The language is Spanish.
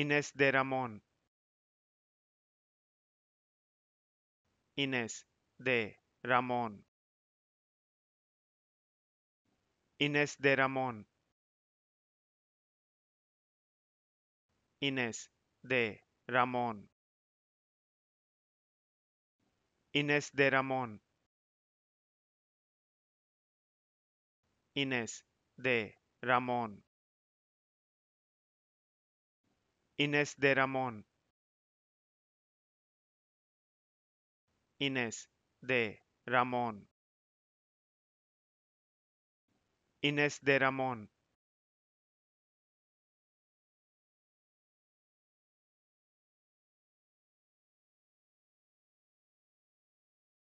Inés de Ramón. Inés de Ramón. Inés de Ramón. Inés de Ramón. Inés de Ramón. Inés de Ramón. Inés de Ramón. Inés de Ramón. Inés de Ramón.